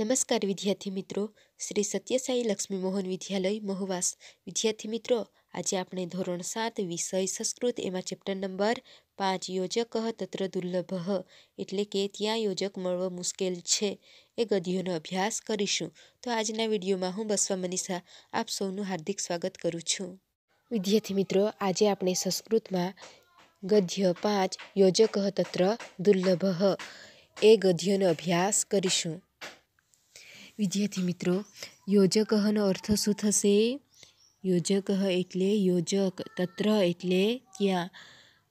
નમસ્કાર વિદ્યાર્થી મિત્રો શ્રી સત્યસાઈ લક્ષ્મી મોહન વિદ્યાલય મહુવાસ વિદ્યાર્થી મિત્રો આજે આપણે ધોરણ સાત વિષય સંસ્કૃત એમાં ચેપ્ટર નંબર પાંચ યોજક તત્ર દુર્લભ એટલે કે ત્યાં યોજક મળવો મુશ્કેલ છે એ ગદ્યોનો અભ્યાસ કરીશું તો આજના વિડીયોમાં હું બસવા મનીષા આપ સૌનું હાર્દિક સ્વાગત કરું છું વિદ્યાર્થી મિત્રો આજે આપણે સંસ્કૃતમાં ગદ્ય પાંચ યોજક તત્ર દુર્લભ એ ગદ્યનો અભ્યાસ કરીશું વિદ્યાર્થી મિત્રો યોજકહનો અર્થ શું થશે યોજક એટલે યોજક તત્ર એટલે ત્યાં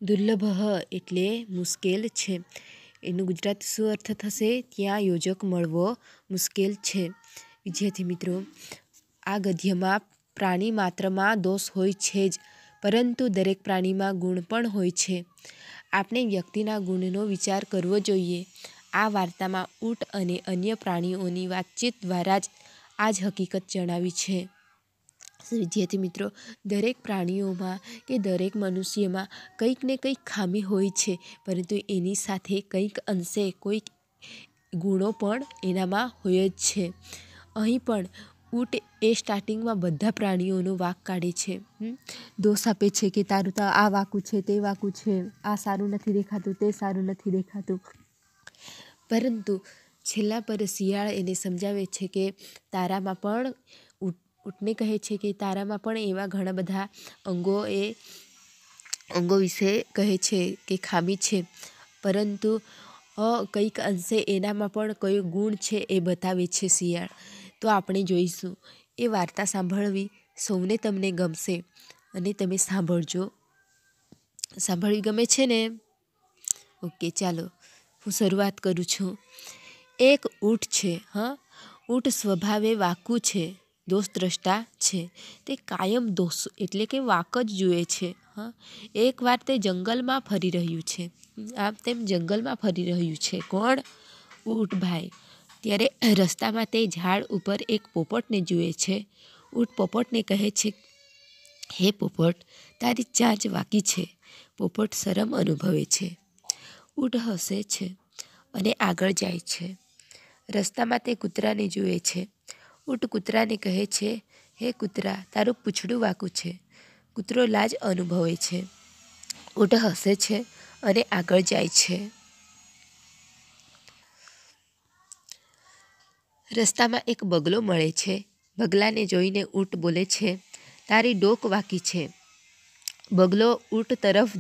દુર્લભ એટલે મુશ્કેલ છે એનું ગુજરાત શું અર્થ થશે ત્યાં યોજક મળવો મુશ્કેલ છે વિદ્યાર્થી મિત્રો આ ગધ્યમાં પ્રાણી માત્રમાં દોષ હોય છે જ પરંતુ દરેક પ્રાણીમાં ગુણ પણ હોય છે આપણે વ્યક્તિના ગુણનો વિચાર કરવો જોઈએ આ વાર્તામાં ઊંટ અને અન્ય પ્રાણીઓની વાતચીત દ્વારા જ આ જ હકીકત જણાવી છે જેથી મિત્રો દરેક પ્રાણીઓમાં કે દરેક મનુષ્યમાં કંઈક ને કંઈક ખામી હોય છે પરંતુ એની સાથે કંઈક અંશે કોઈક ગુણો પણ એનામાં હોય જ છે અહીં પણ ઊંટ એ સ્ટાર્ટિંગમાં બધા પ્રાણીઓનો વાક કાઢે છે દોષ આપે છે કે તારું તો આ વાકું છે તે વાકું છે આ સારું નથી દેખાતું તે સારું નથી દેખાતું પરંતુ છેલ્લા પર શિયાળ એને સમજાવે છે કે તારામાં પણ ઊંટને કહે છે કે તારામાં પણ એવા ઘણા બધા અંગો એ અંગો વિશે કહે છે કે ખામી છે પરંતુ કંઈક અંશે એનામાં પણ કયો ગુણ છે એ બતાવે છે શિયાળ તો આપણે જોઈશું એ વાર્તા સાંભળવી સૌને તમને ગમશે અને તમે સાંભળજો સાંભળવી ગમે છે ને ઓકે ચાલો હું શરૂઆત કરું છું એક ઊંટ છે હં ઊંટ સ્વભાવે વાકું છે દોષદ્રષ્ટા છે તે કાયમ દોષ એટલે કે વાંક જ જુએ છે હં એકવાર તે જંગલમાં ફરી રહ્યું છે આમ તેમ જંગલમાં ફરી રહ્યું છે કોણ ઊંટ ભાઈ ત્યારે રસ્તામાં તે ઝાડ ઉપર એક પોપટને જુએ છે ઊંટ પોપટને કહે છે હે પોપટ તારી ચાંચ વાકી છે પોપટ શરમ અનુભવે છે ઊંટ હસે છે અને આગળ જાય છે રસ્તામાં તે કૂતરાને જુએ છે ઊંટ કૂતરાને કહે છે હે કૂતરા તારું પૂંછડું વાકું છે કૂતરો લાજ અનુભવે છે ઊંટ હસે છે અને આગળ જાય છે રસ્તામાં એક બગલો મળે છે બગલાને જોઈને ઊંટ બોલે છે તારી ડોક વાકી છે બગલો ઊંટ તરફ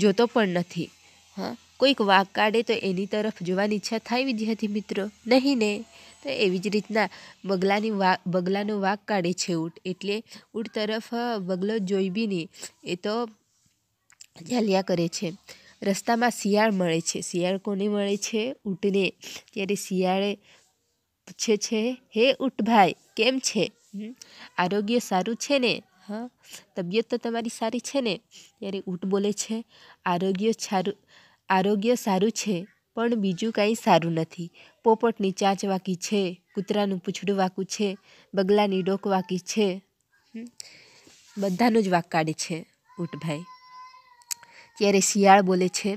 જોતો પણ નથી હા કોઈક વાઘ કાઢે તો એની તરફ જોવાની ઈચ્છા થાય વિદ્યાર્થી મિત્રો નહીં ને તો એવી જ રીતના બગલાની વા બગલાનો વાઘ કાઢે છે ઊંટ એટલે ઊંટ તરફ બગલો જોઈ બી નહીં એ તો ઝાલિયા કરે છે રસ્તામાં શિયાળ મળે છે શિયાળ કોને મળે છે ઊંટને ત્યારે શિયાળે પૂછે છે હે ઊંટભાઈ કેમ છે આરોગ્ય સારું છે ને હા તબિયત તો તમારી સારી છે ને ત્યારે ઊંટ બોલે છે આરોગ્ય સારું આરોગ્ય સારું છે પણ બીજું કાંઈ સારું નથી પોપટની ચાંચ વાકી છે કૂતરાનું પૂંછડું વાંકું છે બગલાની ડોક વાકી છે બધાનું જ વાક કાઢે છે ઊંટભાઈ ત્યારે શિયાળ બોલે છે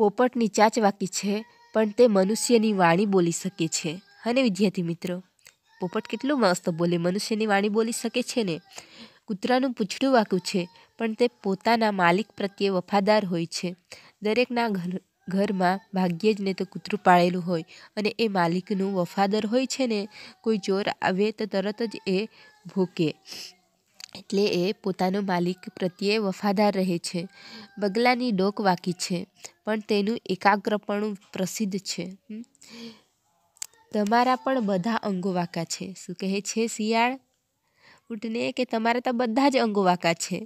પોપટની ચાંચ વાકી છે પણ તે મનુષ્યની વાણી બોલી શકે છે અને વિદ્યાર્થી મિત્રો પોપટ કેટલું મસ્ત બોલે મનુષ્યની વાણી બોલી શકે છે ને કૂતરાનું પૂછડું વાંકું છે પણ તે પોતાના માલિક પ્રત્યે વફાદાર હોય છે દરેકના ઘર ઘરમાં ભાગ્યે જ ને તો કૂતરું પાળેલું હોય અને એ માલિકનું વફાદર હોય છે ને કોઈ ચોર આવે તો તરત જ એ ભૂકે એટલે એ પોતાનો માલિક પ્રત્યે વફાદાર રહે છે બગલાની ડોક વાકી છે પણ તેનું એકાગ્રપણું પ્રસિદ્ધ છે તમારા પણ બધા અંગો વાંકા છે શું કહે છે શિયાળ ઊંટને કે તમારા તો બધા જ અંગો છે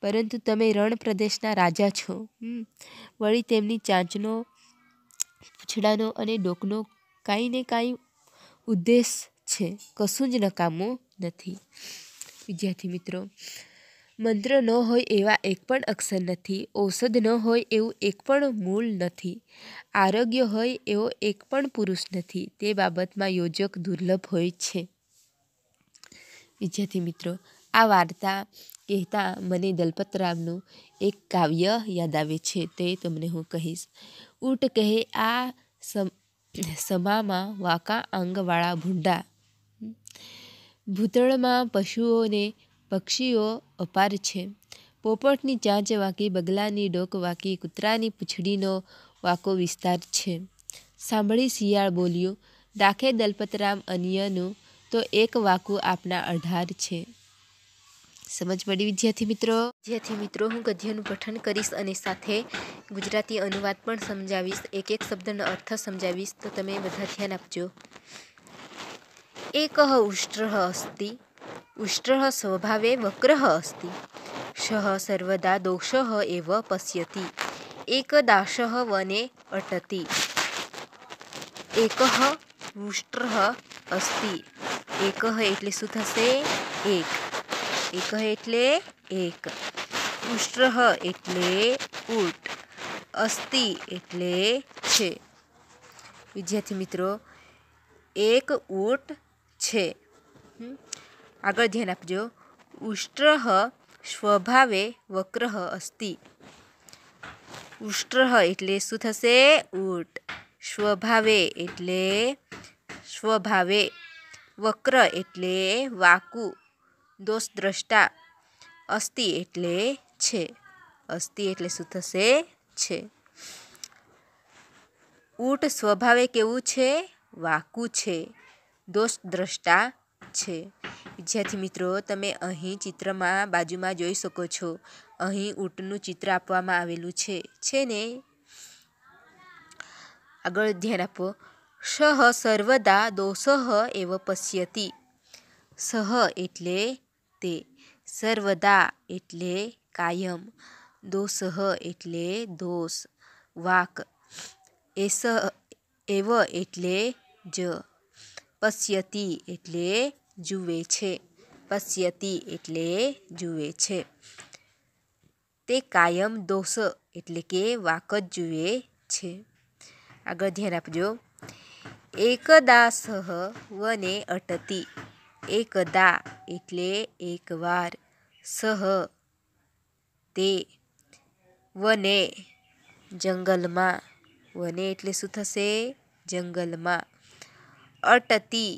પરંતુ તમે રણ પ્રદેશના રાજા છો વળી તેમની ચાંચનો પૂછડાનો અને ડોકનો કાંઈ ને કાંઈ ઉદ્દેશ છે કશું જ નકામું નથી વિદ્યાર્થી મિત્રો મંત્ર ન હોય એવા એક પણ અક્ષર નથી ઔષધ ન હોય એવું એક પણ મૂળ નથી આરોગ્ય હોય એવો એક પણ પુરુષ નથી તે બાબતમાં યોજક દુર્લભ હોય છે વિદ્યાર્થી મિત્રો આ વાર્તા કહેતા મને દલપતરામનું એક કાવ્ય યાદ આવે છે તે તમને હું કહીશ ઊંટ કહે આ સમામાં વાંકા અંગવાળા ભૂંડા ભૂતળમાં પશુઓને પક્ષીઓ અપાર છે પોપટની ચાંચ વાંકી બગલાની ડોક વાંકી કૂતરાની પૂંછડીનો વાંકો વિસ્તાર છે સાંભળી શિયાળ બોલ્યું દાખે દલપતરામ અન્યનું તો એક વાકુ આપના અઢાર છે સમજ પડી વિદ્યાર્થી મિત્રો વિદ્યાર્થી મિત્રો હું ગદ્યનું પઠન કરીશ અને સાથે ગુજરાતી અનુવાદ પણ સમજાવીશ એક એક શબ્દનો અર્થ સમજાવીશ તો તમે બધા ધ્યાન આપજો એક ઉષ્ટ્ર અસ્તિ ઉષ્ટ્ર સ્વભાવે વક્ર અસ્તિ શહ સર્વદા દોષ એવ પશ્યતિ એકદાશ વને અટતી એક ઉષ્ટ્ર અસ્તિ એક એકહ એટલે શું થશે એક એક એકહ એટલે એક ઉષ્ટ્રહ એટલે ઊટ અસ્થિ એટલે છે વિદ્યાર્થી મિત્રો એક ઊટ છે આગળ ધ્યાન આપજો ઉષ્ટ્ર સ્વભાવે વક્રહ અસ્થિ ઉષ્ટ્ર એટલે શું થશે ઊટ સ્વભાવે એટલે સ્વભાવે વક્ર એટલે વાકુ દોષદ્રષ્ટા અસ્થિ એટલે છે અસ્થિ એટલે શું થશે છે ઊંટ સ્વભાવે કેવું છે વાકુ છે દોષદ્રષ્ટા છે વિદ્યાર્થી મિત્રો તમે અહીં ચિત્રમાં બાજુમાં જોઈ શકો છો અહીં ઊંટનું ચિત્ર આપવામાં આવેલું છે છે ને આગળ ધ્યાન આપો સહ સર્વદા દોષ એવ પશ્યતિ સહ એટલે તે સર્વદા એટલે કાયમ દોષ એટલે દોષ વાક એસ એવ એટલે જ પશ્યતિ એટલે જુએ છે પશ્યતિ એટલે જુએ છે તે કાયમ દોષ એટલે કે વાક જ જુએ છે આગળ ધ્યાન આપજો એકદા સહ વને અટતી એકદા એટલે એકવાર સહ તે વને જંગલમાં વને એટલે શું થશે જંગલમાં અટતી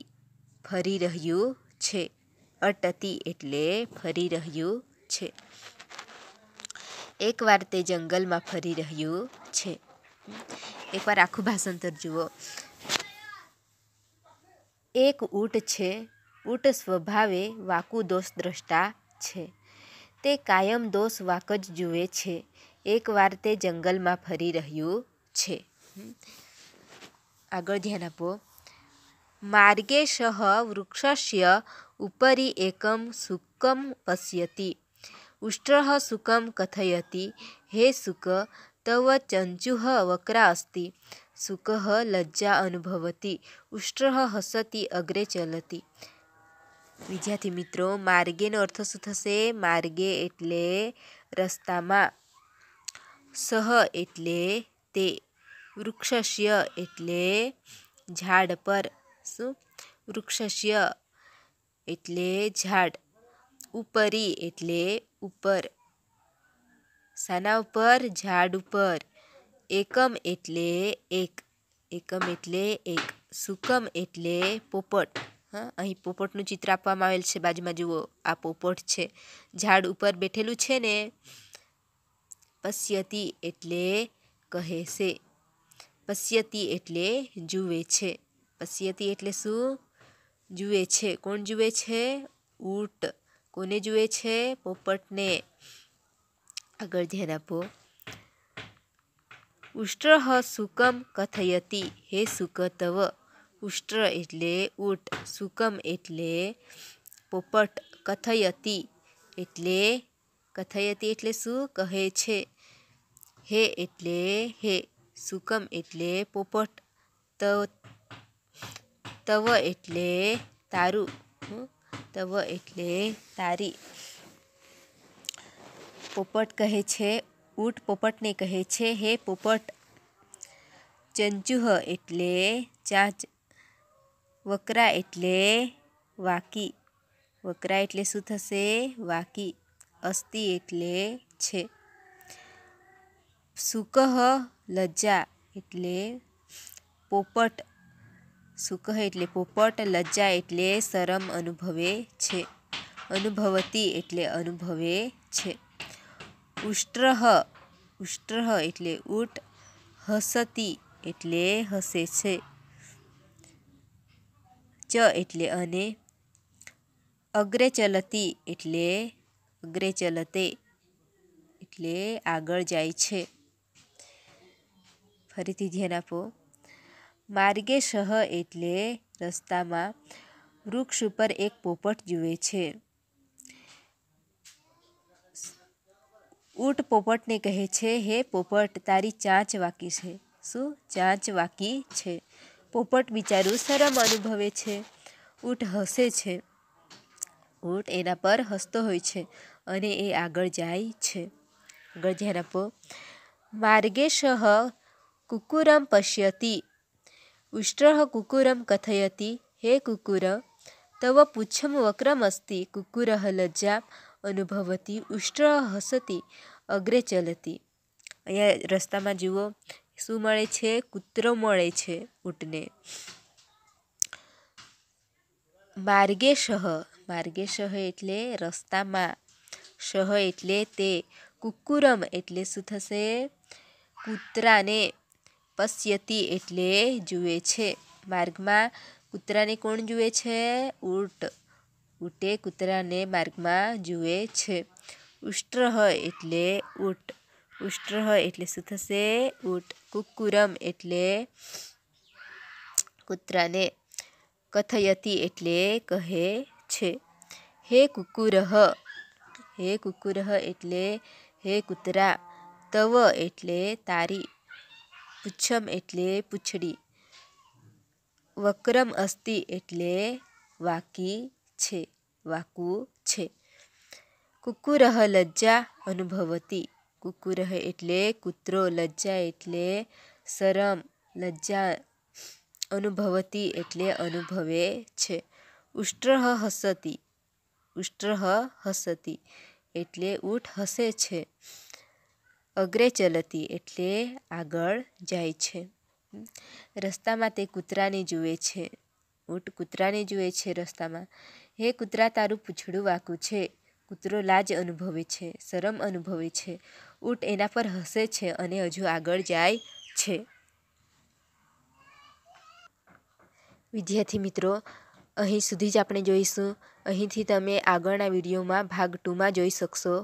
ફરી રહ્યું છે અટતી એટલે ફરી રહ્યું છે એકવાર તે જંગલમાં ફરી રહ્યું છે એકવાર આખું ભાષાંતર જુઓ એક ઊંટ છે ઊંટ સ્વભાવે વાકુદોષદ્રષ્ટા છે તે કાયમ દોષ વાંક જ જુએ છે એકવાર તે જંગલમાં ફરી રહ્યું છે આગળ ધ્યાન આપો માર્ગે સહ વૃક્ષસ્ય ઉપરી એકમ સુકમ પશ્યતિ ઉષ્ટ્ર સુકમ કથયતી હે સુક તવ ચંચુહ વક્રા અસ્તિ शुकः लज्जा अनुभवति उष्ट्रः હસતી અગ્રે ચલતી વિદ્યાર્થી મિત્રો માર્ગેનો અર્થ શું થશે માર્ગે એટલે રસ્તામાં સહ એટલે તે વૃક્ષસ્ય એટલે ઝાડ પર શું વૃક્ષસ્ય એટલે ઝાડ ઉપરી એટલે ઉપર સાના ઉપર ઝાડ ઉપર એકમ એટલે એક એકમ એટલે એક સુકમ એટલે પોપટ હા અહીં પોપટનું ચિત્ર આપવામાં આવેલ છે બાજુમાં જુઓ આ પોપટ છે ઝાડ ઉપર બેઠેલું છે ને પશ્યતી એટલે કહે છે પશ્યતી એટલે જુએ છે પશ્યતી એટલે શું જુએ છે કોણ જુએ છે ઊંટ કોને જુએ છે પોપટને આગળ ધ્યાન આપો ઉષ્ટ્રહ સુકમ કથયતી હે સુકતવ ઉષ્ટ્ર એટલે ઊટ સુકમ એટલે પોપટ કથયતી એટલે કથયતી એટલે શું કહે છે હે એટલે હે સુકમ એટલે પોપટ તવ તવ એટલે તારું તવ એટલે તારી પોપટ કહે છે ઊંટ પોપટને કહે છે હે પોપટ ચંચુહ એટલે ચાંચ વકરા એટલે વાકી વકરા એટલે શું થશે વાકી અસ્થિ એટલે છે સુકહ લજ્જા એટલે પોપટ સુકહ એટલે પોપટ લજ્જા એટલે શરમ અનુભવે છે અનુભવતી એટલે અનુભવે છે ઉષ્ટ્રહ ઉષ્ટ્રહ એટલે ઊટ હસતી એટલે હસે છે ચ એટલે અને અગ્રે ચલતી એટલે અગ્રે ચલતે એટલે આગળ જાય છે ફરીથી ધ્યાન આપો માર્ગે સહ એટલે રસ્તામાં વૃક્ષ ઉપર એક પોપટ જુએ છે ઊંટ પોપટને કહે છે હે પોપટ તારી ચાંચ વાકી છે શું ચાંચ વાકી છે પોપટ બિચારું શરમ અનુભવે છે ઊંટ હસે છે ઊંટ એના પર હસતો હોય છે અને એ આગળ જાય છે આગળ ધ્યાન આપો માર્ગેશ કુકુરમ પશ્યતી ઉષ્ટ્ર કુકુરમ કથયતી હે કુકુર તવ પૂચ્છમ વક્રમસ્તિ કુકુર લજ્જા અનુભવતી ઉષ્ટ્ર હસતી અગ્રે ચલતી અહીંયા રસ્તામાં જુઓ શું મળે છે કૂતરો મળે છે ઊંટને માર્ગે શહ માર્ગે શહ એટલે રસ્તામાં શહ એટલે તે કુકુરમ એટલે શું થશે કૂતરાને પશ્યતી એટલે જુએ છે માર્ગમાં કૂતરાને કોણ જુએ છે ઊંટ ઊંટે કૂતરાને માર્ગમાં જુએ છે ઉષ્ટ્રહ એટલે ઊંટ ઉષ્ટ્રહ એટલે શું થશે ઊંટ કુકુરમ એટલે કૂતરાને કથયતી એટલે કહે છે હે કુકુરહ હે કુકુરહ એટલે હે કૂતરા તવ એટલે તારી પૂછમ એટલે પૂછડી વક્રમ અસ્થિ એટલે વાકી છે વાકુઓ છે કુકુરહ લજ્જા અનુભવતી કુકુર એટલે કૂતરો લજ્જા એટલે શરમ લજ્જા અનુભવતી એટલે અનુભવે છે ઉષ્ટ્ર હસતી ઉષ્ટ્ર હસતી એટલે ઊઠ હસે છે અગ્રે ચલતી એટલે આગળ જાય છે રસ્તામાં તે કૂતરાને જુએ છે ઊંટ કૂતરાને જુએ છે રસ્તામાં હે કૂતરા તારું પૂંછડું વાકું છે કૂતરો લાજ અનુભવે છે શરમ અનુભવે છે ઊંટ એના પર હસે છે અને હજુ આગળ જાય છે વિદ્યાર્થી મિત્રો અહીં સુધી જ આપણે જોઈશું અહીંથી તમે આગળના વિડીયોમાં ભાગ ટુમાં જોઈ શકશો